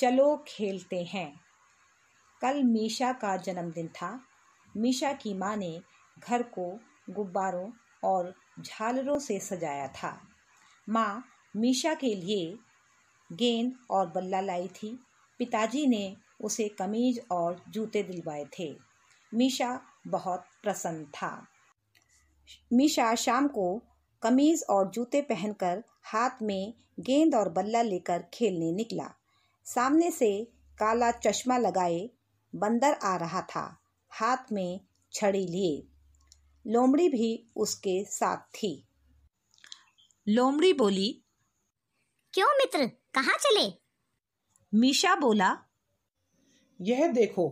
चलो खेलते हैं कल मीशा का जन्मदिन था मीशा की माँ ने घर को गुब्बारों और झालरों से सजाया था माँ मीशा के लिए गेंद और बल्ला लाई थी पिताजी ने उसे कमीज और जूते दिलवाए थे मीशा बहुत प्रसन्न था मीशा शाम को कमीज और जूते पहनकर हाथ में गेंद और बल्ला लेकर खेलने निकला सामने से काला चश्मा लगाए बंदर आ रहा था हाथ में छड़ी लिए लोमड़ी भी उसके साथ थी लोमड़ी बोली क्यों मित्र कहाँ चले मीशा बोला यह देखो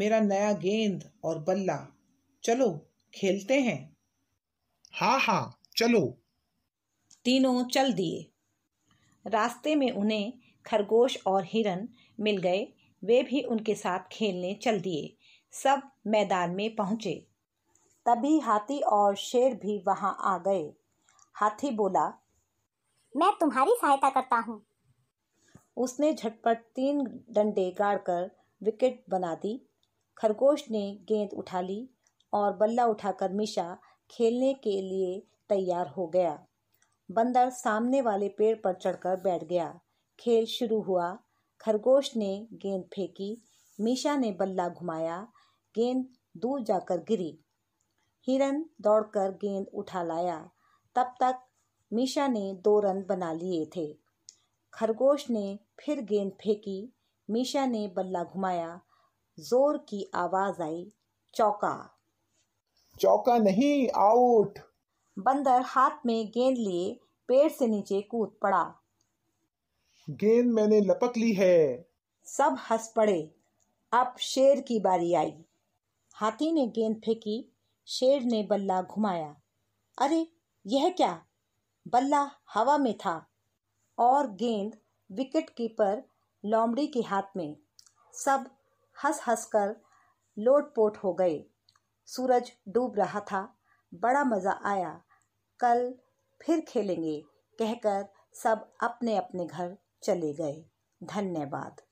मेरा नया गेंद और बल्ला चलो खेलते हैं हाँ हाँ चलो तीनों चल दिए रास्ते में उन्हें खरगोश और हिरन मिल गए वे भी उनके साथ खेलने चल दिए सब मैदान में पहुंचे तभी हाथी और शेर भी वहाँ आ गए हाथी बोला मैं तुम्हारी सहायता करता हूँ उसने झटपट तीन डंडे गाड़कर विकेट बना दी खरगोश ने गेंद उठा ली और बल्ला उठाकर मिशा खेलने के लिए तैयार हो गया बंदर सामने वाले पेड़ पर चढ़कर बैठ गया खेल शुरू हुआ खरगोश ने गेंद फेंकी मीशा ने बल्ला घुमाया गेंद दूर जाकर गिरी हिरन दौड़कर गेंद उठा लाया तब तक मीशा ने दो रन बना लिए थे खरगोश ने फिर गेंद फेंकी मीशा ने बल्ला घुमाया जोर की आवाज आई चौका चौका नहीं आउट बंदर हाथ में गेंद लिए पेड़ से नीचे कूद पड़ा गेंद मैंने लपक ली है सब हंस पड़े अब शेर की बारी आई हाथी ने गेंद फेंकी शेर ने बल्ला घुमाया अरे यह क्या बल्ला हवा में था और गेंद विकेट कीपर लोमड़ी के हाथ में सब हंस हंस कर लोटपोट हो गए सूरज डूब रहा था बड़ा मज़ा आया कल फिर खेलेंगे कहकर सब अपने अपने घर चले गए धन्यवाद